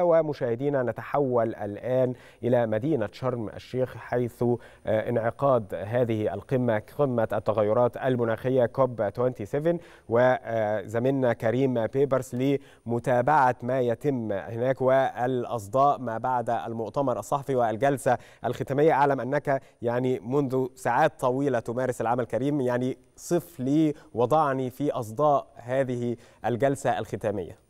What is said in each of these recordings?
ومشاهدينا نتحول الآن إلى مدينة شرم الشيخ حيث آه، انعقاد هذه القمة قمة التغيرات المناخية كوب 27 وزميلنا آه، كريم بيبرس لمتابعة ما يتم هناك والأصداء ما بعد المؤتمر الصحفي والجلسة الختامية أعلم أنك يعني منذ ساعات طويلة تمارس العمل كريم يعني صف لي وضعني في أصداء هذه الجلسة الختامية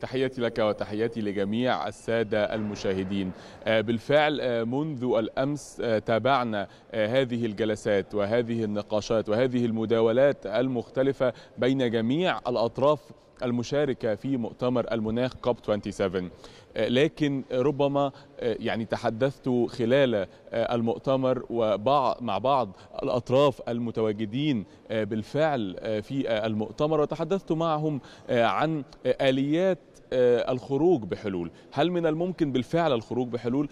تحياتي لك وتحياتي لجميع السادة المشاهدين آه، بالفعل آه، منذ الأمس آه، تابعنا هذه الجلسات وهذه النقاشات وهذه المداولات المختلفة بين جميع الأطراف المشاركة في مؤتمر المناخ كوب 27 آه، لكن ربما آه، يعني تحدثت خلال آه، المؤتمر مع بعض الأطراف المتواجدين بالفعل في المؤتمر وتحدثت معهم عن آليات الخروج بحلول هل من الممكن بالفعل الخروج بحلول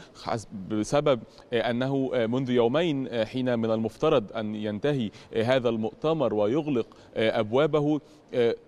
بسبب أنه منذ يومين حين من المفترض أن ينتهي هذا المؤتمر ويغلق أبوابه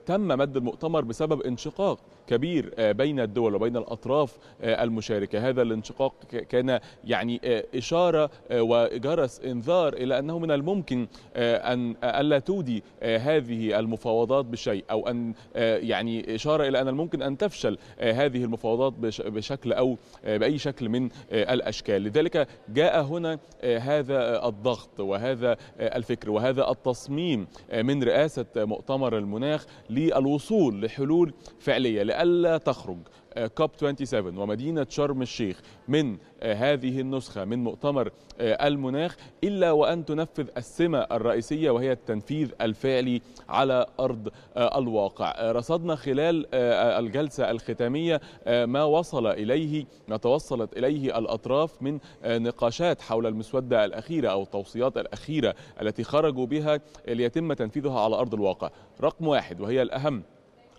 تم مد المؤتمر بسبب انشقاق كبير آه، بين الدول وبين الأطراف آه، المشاركة هذا الانشقاق كان يعني آه، إشارة وجرس إنذار إلى أنه من الممكن أن ألا تودي هذه المفاوضات بشيء أو أن يعني إشارة إلى أن الممكن أن تفشل هذه المفاوضات بشكل أو بأي شكل من الأشكال لذلك جاء هنا هذا الضغط وهذا الفكر وهذا التصميم من رئاسة مؤتمر المناخ للوصول لحلول فعلية لألا تخرج آه، كوب 27 ومدينة شرم الشيخ من آه، هذه النسخة من مؤتمر آه، المناخ إلا وأن تنفذ السمة الرئيسية وهي التنفيذ الفعلي على أرض الواقع رصدنا خلال الجلسة الختامية ما وصل إليه ما توصلت إليه الأطراف من نقاشات حول المسودة الأخيرة أو التوصيات الأخيرة التي خرجوا بها ليتم تنفيذها على أرض الواقع رقم واحد وهي الأهم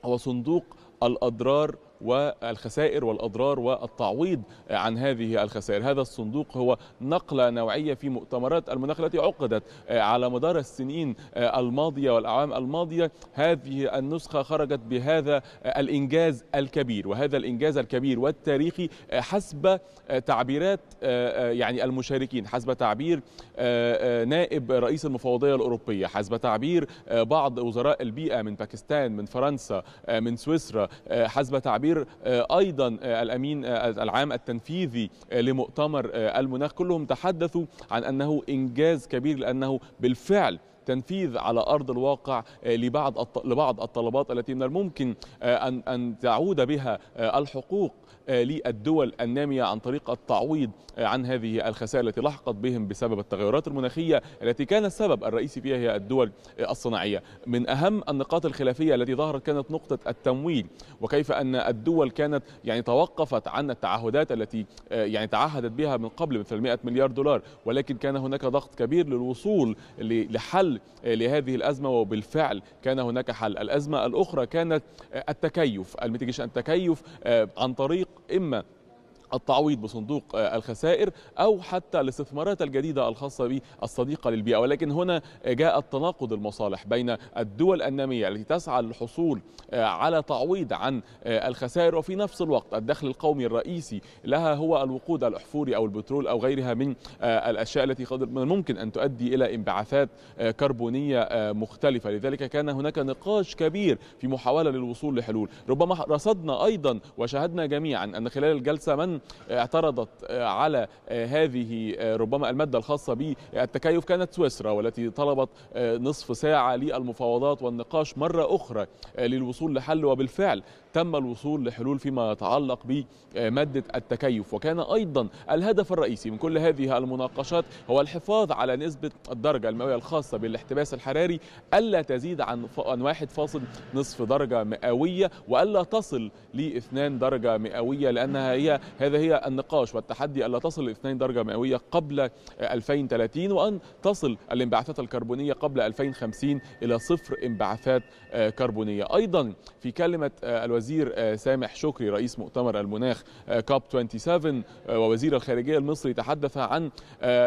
هو صندوق الأضرار والخسائر والأضرار والتعويض عن هذه الخسائر هذا الصندوق هو نقلة نوعية في مؤتمرات المناخ التي عقدت آه، على مدار السنين آه، الماضية والأعوام الماضية هذه النسخة خرجت بهذا آه، الإنجاز الكبير وهذا الإنجاز الكبير والتاريخي حسب تعبيرات يعني المشاركين حسب تعبير نائب رئيس المفوضية الأوروبية حسب تعبير بعض وزراء البيئة من باكستان من فرنسا من سويسرا حسب تعبير الخبير آه، ايضا آه، الامين آه، العام التنفيذي لمؤتمر المناخ كلهم تحدثوا عن انه انجاز كبير لانه بالفعل تنفيذ على ارض الواقع لبعض لبعض الطلبات التي من الممكن ان ان تعود بها الحقوق آه، للدول النامية عن طريق التعويض آه، عن هذه الخسائر التي لحقت بهم بسبب التغيرات المناخية التي كان السبب الرئيسي فيها هي الدول آه، الصناعية من أهم النقاط الخلافية التي ظهرت كانت نقطة التمويل وكيف أن الدول كانت يعني توقفت عن التعهدات التي يعني تعهدت بها من قبل مثل 100 مليار دولار ولكن كان هناك ضغط كبير للوصول لحل لهذه الأزمة وبالفعل كان هناك حل الأزمة الأخرى كانت التكيف الميتيجيشن التكيف عن طريق الطريق إما التعويض بصندوق آه، الخسائر أو حتى الاستثمارات الجديدة الخاصة بالصديقة للبيئة ولكن هنا آه، جاء التناقض المصالح بين الدول النامية التي تسعى للحصول آه، على تعويض عن الخسائر وفي نفس الوقت الدخل القومي الرئيسي لها هو الوقود الأحفوري أو البترول أو غيرها من الأشياء التي قد الممكن أن تؤدي إلى انبعاثات كربونية مختلفة لذلك كان هناك نقاش كبير في محاولة للوصول لحلول ربما رصدنا أيضا وشاهدنا جميعا أن خلال الجلسة من اعترضت آه، على آه، هذه آه، ربما المادة الخاصة بالتكيف كانت سويسرا والتي طلبت نصف ساعة للمفاوضات والنقاش مرة أخرى للوصول لحل وبالفعل تم الوصول لحلول فيما يتعلق بمادة التكيف وكان أيضا الهدف الرئيسي من كل هذه المناقشات هو الحفاظ على نسبة الدرجة المئوية الخاصة بالاحتباس الحراري ألا تزيد عن عن واحد فاصل نصف درجة مئوية وألا تصل لاثنان درجة مئوية لأنها هي هذا هي النقاش والتحدي ألا تصل 2 درجة مئوية قبل 2030 وأن تصل الانبعاثات الكربونية قبل 2050 إلى صفر انبعاثات آه، كربونية أيضا في كلمة آه، الوزير آه، سامح شكري رئيس مؤتمر المناخ كاب 27 ووزير الخارجية المصري تحدث عن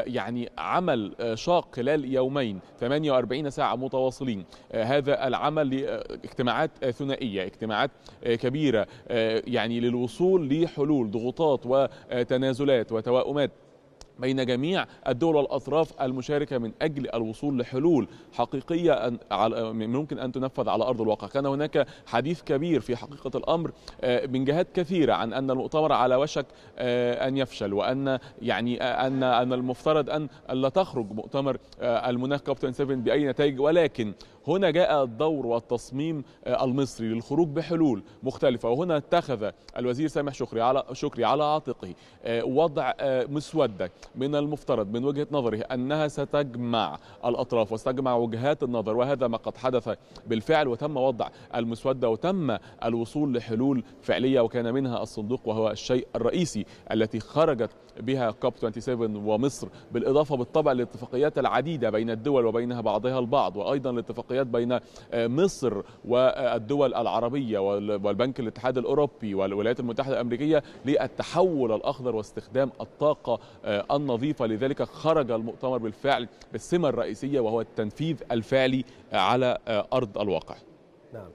يعني عمل شاق خلال يومين 48 ساعة متواصلين هذا العمل لاجتماعات ثنائية اجتماعات كبيرة يعني للوصول لحلول ضغوطات انخفاضات وتنازلات وتوائمات بين جميع الدول والأطراف المشاركة من أجل الوصول لحلول حقيقية ممكن أن تنفذ على أرض الواقع كان هناك حديث كبير في حقيقة الأمر آه، من جهات كثيرة عن أن المؤتمر على وشك آه، أن يفشل وأن يعني آه، أن أن المفترض أن لا تخرج مؤتمر المناخ كوب 27 بأي نتائج ولكن هنا جاء الدور والتصميم المصري للخروج بحلول مختلفة وهنا اتخذ الوزير سامح شكري على شكري على عاتقه وضع مسودة من المفترض من وجهة نظره أنها ستجمع الأطراف وستجمع وجهات النظر وهذا ما قد حدث بالفعل وتم وضع المسودة وتم الوصول لحلول فعلية وكان منها الصندوق وهو الشيء الرئيسي التي خرجت بها كوب 27 ومصر بالإضافة بالطبع للاتفاقيات العديدة بين الدول وبينها بعضها البعض وأيضا الاتفاقيات بين مصر والدول العربية والبنك الاتحاد الأوروبي والولايات المتحدة الأمريكية للتحول الأخضر واستخدام الطاقة آه، النظيفة لذلك خرج المؤتمر بالفعل بالسمة الرئيسية وهو التنفيذ الفعلي على آه، أرض الواقع نعم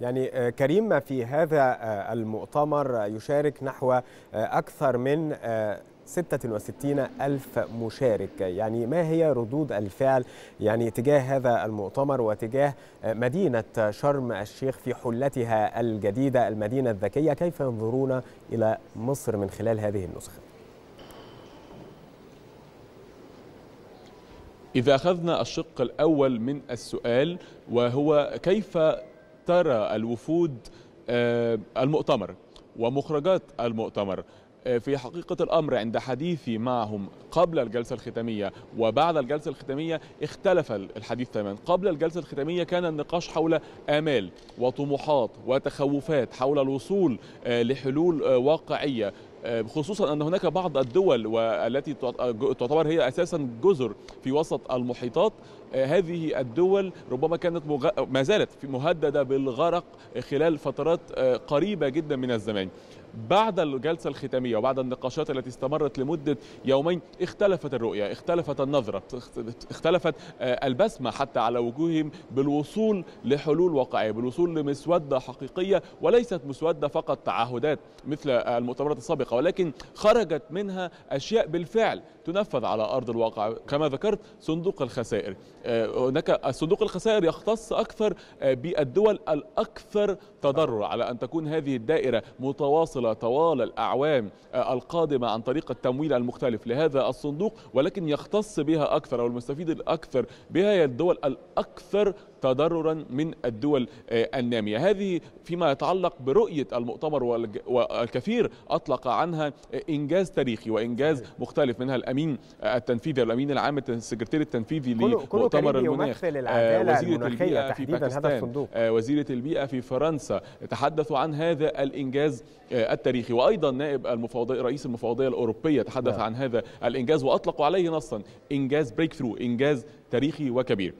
يعني آه، كريم في هذا آه، المؤتمر يشارك نحو أكثر من 66 ألف مشارك يعني ما هي ردود الفعل يعني تجاه هذا المؤتمر وتجاه مدينة شرم الشيخ في حلتها الجديدة المدينة الذكية كيف ينظرون إلى مصر من خلال هذه النسخة إذا أخذنا الشق الأول من السؤال وهو كيف ترى الوفود آه، المؤتمر ومخرجات المؤتمر آه، في حقيقة الأمر عند حديثي معهم قبل الجلسة الختامية وبعد الجلسة الختامية اختلف الحديث تماما قبل الجلسة الختامية كان النقاش حول آمال وطموحات وتخوفات حول الوصول آه، لحلول واقعية آه، خصوصا ان هناك بعض الدول والتي آه، تعتبر هي اساسا جزر في وسط المحيطات آه، هذه الدول ربما كانت مغ... ما زالت مهددة بالغرق خلال فترات آه، قريبة جدا من الزمان بعد الجلسة الختامية وبعد النقاشات التي استمرت لمدة يومين اختلفت الرؤية اختلفت النظرة اختلفت آه، البسمة حتى على وجوههم بالوصول لحلول واقعية بالوصول لمسودة حقيقية وليست مسودة فقط تعهدات مثل المؤتمرات السابقة ولكن خرجت منها أشياء بالفعل تنفذ على أرض الواقع كما ذكرت صندوق الخسائر آه، هناك صندوق الخسائر يختص اكثر آه، بالدول الاكثر تضرر على ان تكون هذه الدائره متواصله طوال الاعوام آه، القادمه عن طريق التمويل المختلف لهذا الصندوق ولكن يختص بها اكثر او المستفيد الاكثر بها هي الدول الاكثر تضررا من الدول آه، النامية هذه فيما يتعلق برؤية المؤتمر والكثير أطلق عنها آه، إنجاز تاريخي وإنجاز أيوة. مختلف منها الأمين آه، التنفيذي الأمين العام السكرتير التنفيذي لمؤتمر المناخ وزيرة البيئة في باكستان وزيرة البيئة في فرنسا تحدثوا عن هذا الإنجاز التاريخي وأيضا نائب المفوضية رئيس المفوضية الأوروبية تحدث نعم. عن هذا الإنجاز وأطلقوا عليه نصا إنجاز بريك ثرو إنجاز تاريخي وكبير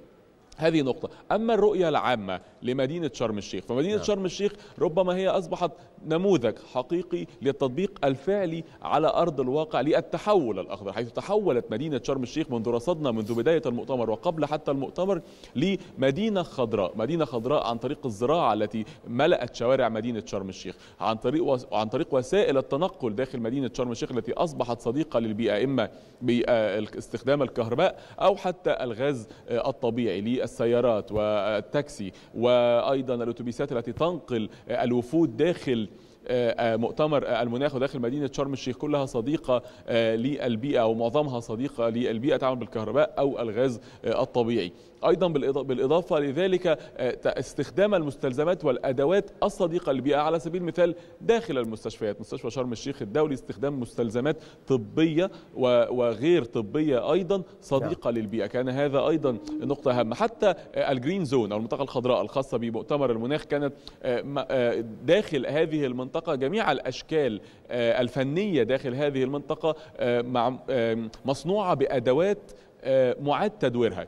هذه نقطة أما الرؤية العامة لمدينة شرم الشيخ فمدينة نعم. شرم الشيخ ربما هي أصبحت نموذج حقيقي للتطبيق الفعلي على أرض الواقع للتحول الأخضر حيث تحولت مدينة شرم الشيخ منذ رصدنا منذ بداية المؤتمر وقبل حتى المؤتمر لمدينة خضراء مدينة خضراء عن طريق الزراعة التي ملأت شوارع مدينة شرم الشيخ عن طريق و... عن طريق وسائل التنقل داخل مدينة شرم الشيخ التي أصبحت صديقة للبيئة إما باستخدام الكهرباء أو حتى الغاز الطبيعي السيارات والتاكسي وأيضا الأتوبيسات التي تنقل الوفود داخل آه، آه، مؤتمر آه، المناخ وداخل مدينة شرم الشيخ كلها صديقة للبيئة ومعظمها صديقة للبيئة تعمل بالكهرباء أو الغاز الطبيعي ايضا بالاضافه لذلك آه، استخدام المستلزمات والادوات الصديقه للبيئه على سبيل المثال داخل المستشفيات مستشفى شرم الشيخ الدولي استخدام مستلزمات طبيه وغير طبيه ايضا صديقه نعم. للبيئه كان هذا ايضا نقطه هامه حتى آه، الجرين زون او المنطقه الخضراء الخاصه بمؤتمر المناخ كانت آه، داخل هذه المنطقه جميع الاشكال الفنيه داخل هذه المنطقه مصنوعه بادوات معاد تدويرها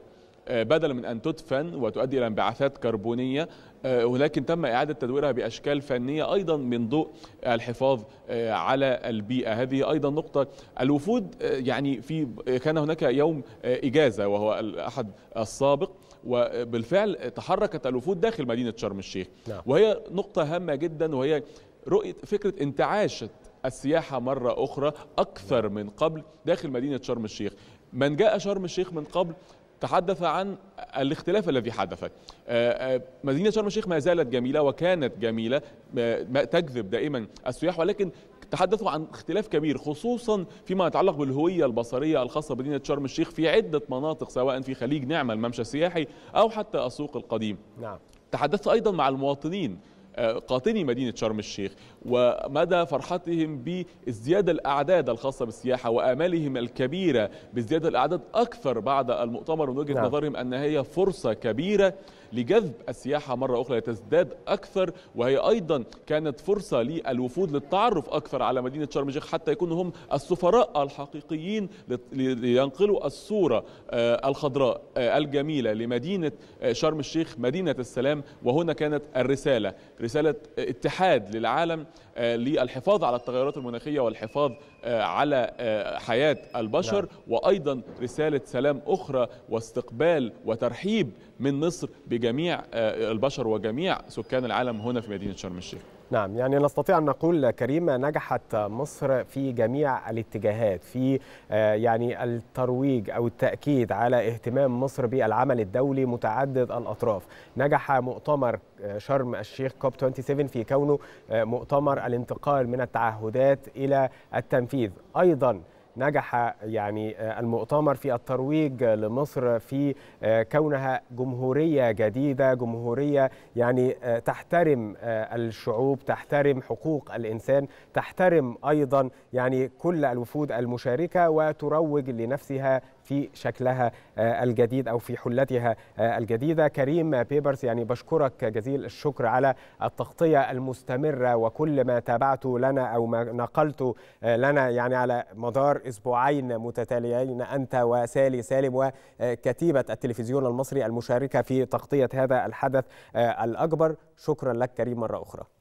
آه، بدلا من أن تدفن وتؤدي إلى انبعاثات كربونية آه، ولكن تم إعادة تدويرها بأشكال فنية أيضا من ضوء الحفاظ آه، على البيئة هذه أيضا نقطة الوفود يعني في كان هناك يوم إجازة وهو الأحد السابق وبالفعل تحركت الوفود داخل مدينة شرم الشيخ نعم. وهي نقطة هامة جدا وهي رؤية فكرة انتعاش السياحة مرة أخرى أكثر من قبل داخل مدينة شرم الشيخ من جاء شرم الشيخ من قبل تحدث عن الاختلاف الذي حدث آه، آه، مدينة شرم الشيخ ما زالت جميلة وكانت جميلة تجذب دائما السياح ولكن تحدثوا عن اختلاف كبير خصوصا فيما يتعلق بالهوية البصرية الخاصة بمدينة شرم الشيخ في عدة مناطق سواء في خليج نعمة الممشى السياحي أو حتى السوق القديم نعم. تحدثت أيضا مع المواطنين آه، قاطني مدينة شرم الشيخ ومدى فرحتهم بازدياد الأعداد الخاصة بالسياحة وآمالهم الكبيرة بازدياد الأعداد أكثر بعد المؤتمر من وجهة نعم. نظرهم أن هي فرصة كبيرة لجذب السياحة مرة أخرى لتزداد أكثر وهي أيضا كانت فرصة للوفود للتعرف أكثر على مدينة شرم الشيخ حتى يكونوا هم السفراء الحقيقيين لينقلوا الصورة آه، الخضراء آه، الجميلة لمدينة آه، شرم الشيخ مدينة السلام وهنا كانت الرسالة رسالة اتحاد للعالم للحفاظ على التغيرات المناخية والحفاظ على حياة البشر نعم. وأيضا رسالة سلام أخرى واستقبال وترحيب من مصر لجميع آه، البشر وجميع سكان العالم هنا في مدينه شرم الشيخ. نعم يعني نستطيع أن نقول كريم نجحت مصر في جميع الاتجاهات في آه، يعني الترويج أو التأكيد على اهتمام مصر بالعمل الدولي متعدد الأطراف نجح مؤتمر آه، شرم الشيخ كوب 27 في كونه مؤتمر الانتقال من التعهدات إلى التنفيذ أيضاً نجح يعني آه، المؤتمر في الترويج لمصر في آه، كونها جمهورية جديدة جمهورية يعني آه، تحترم الشعوب تحترم حقوق الإنسان تحترم أيضا يعني كل الوفود المشاركة وتروج لنفسها في شكلها آه، الجديد أو في حلتها آه، الجديدة كريم بيبرز يعني بشكرك جزيل الشكر على التغطية المستمرة وكل ما تابعته لنا أو ما نقلته آه، لنا يعني على مدار أسبوعين متتاليين أنت وسالي سالم وكتيبة التلفزيون المصري المشاركة في تغطية هذا الحدث الأكبر شكرا لك كريم مرة أخرى